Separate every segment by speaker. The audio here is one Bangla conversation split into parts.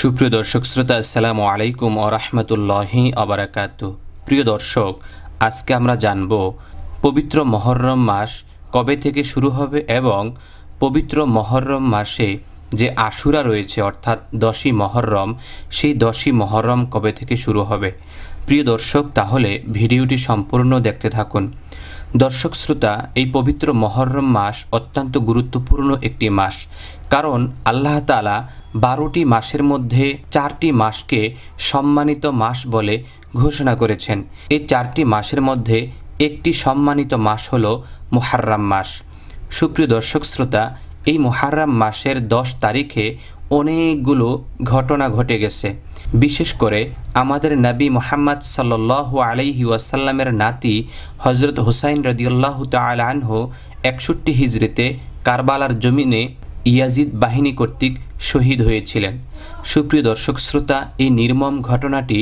Speaker 1: সুপ্রিয় দর্শক শ্রোতা আসসালামু আলাইকুম আরহামতুল্লাহি আবরাকাত প্রিয় দর্শক আজকে আমরা জানব পবিত্র মহরম মাস কবে থেকে শুরু হবে এবং পবিত্র মহরম মাসে যে আশুরা রয়েছে অর্থাৎ দশই মহরম সেই দশই মহরম কবে থেকে শুরু হবে প্রিয় দর্শক তাহলে ভিডিওটি সম্পূর্ণ দেখতে থাকুন দর্শক শ্রোতা এই পবিত্র মহরম মাস অত্যন্ত গুরুত্বপূর্ণ একটি মাস কারণ আল্লাহ তালা বারোটি মাসের মধ্যে চারটি মাসকে সম্মানিত মাস বলে ঘোষণা করেছেন এই চারটি মাসের মধ্যে একটি সম্মানিত মাস হল মুহার্রাম মাস সুপ্রিয় দর্শক শ্রোতা এই মুহার্রাম মাসের দশ তারিখে অনেকগুলো ঘটনা ঘটে গেছে বিশেষ করে আমাদের নবী মোহাম্মদ সাল্লাহ আলাইহি ওয়াসাল্লামের নাতি হজরত হুসাইন রদিউল্লাহ তালহ একষট্টি হিজড়িতে কারবালার জমিনে ইয়াজিদ বাহিনী কর্তৃক শহীদ হয়েছিলেন সুপ্রিয় দর্শক শ্রোতা এই নির্মম ঘটনাটি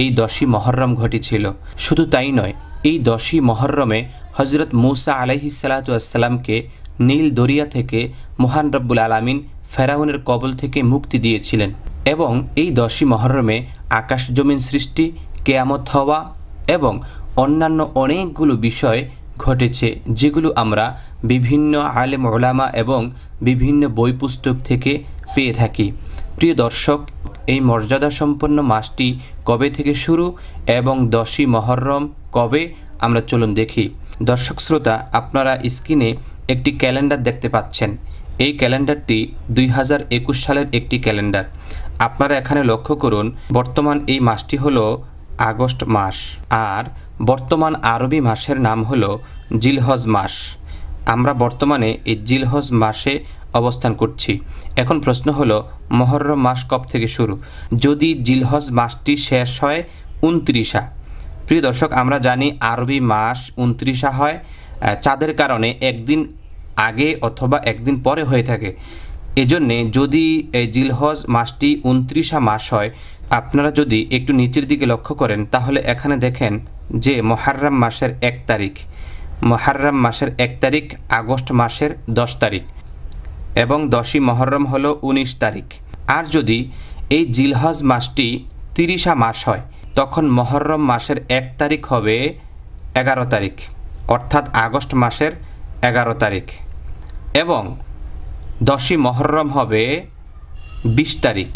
Speaker 1: এই দশই মহরম ঘটেছিল শুধু তাই নয় এই দশই মহরমে হজরত মৌসা আলাইহি সালাতামকে নীল দরিয়া থেকে মহান রব্বুল আলামিন ফেরাউনের কবল থেকে মুক্তি দিয়েছিলেন এবং এই দশই মহরমে আকাশ জমিন সৃষ্টি কেয়ামত হওয়া এবং অন্যান্য অনেকগুলো বিষয় ঘটেছে যেগুলো আমরা বিভিন্ন আলে ওলামা এবং বিভিন্ন বই পুস্তক থেকে পেয়ে থাকি প্রিয় দর্শক এই মর্যাদা সম্পন্ন মাসটি কবে থেকে শুরু এবং দশী মহরম কবে আমরা চলুন দেখি দর্শক শ্রোতা আপনারা স্ক্রিনে একটি ক্যালেন্ডার দেখতে পাচ্ছেন এই ক্যালেন্ডারটি দুই সালের একটি ক্যালেন্ডার আপনারা এখানে লক্ষ্য করুন বর্তমান এই মাসটি হলো আগস্ট মাস আর বর্তমান আরবি মাসের নাম হলো জিলহজ মাস আমরা বর্তমানে এই জিলহজ মাসে অবস্থান করছি এখন প্রশ্ন হলো মহরম মাস কব থেকে শুরু যদি জিলহজ মাসটি শেষ হয় উনত্রিশা প্রিয় দর্শক আমরা জানি আরবি মাস উনত্রিশা হয় চাঁদের কারণে একদিন আগে অথবা একদিন পরে হয়ে থাকে এজন্যে যদি জিলহজ মাসটি উনত্রিশা মাস হয় আপনারা যদি একটু নিচের দিকে লক্ষ্য করেন তাহলে এখানে দেখেন যে মহার্রাম মাসের এক তারিখ মহার্রাম মাসের এক তারিখ আগস্ট মাসের দশ তারিখ এবং দশই মহরম হলো উনিশ তারিখ আর যদি এই জিলহজ মাসটি তিরিশা মাস হয় তখন মহরম মাসের এক তারিখ হবে এগারো তারিখ অর্থাৎ আগস্ট মাসের এগারো তারিখ এবং দশই মহরম হবে বিশ তারিখ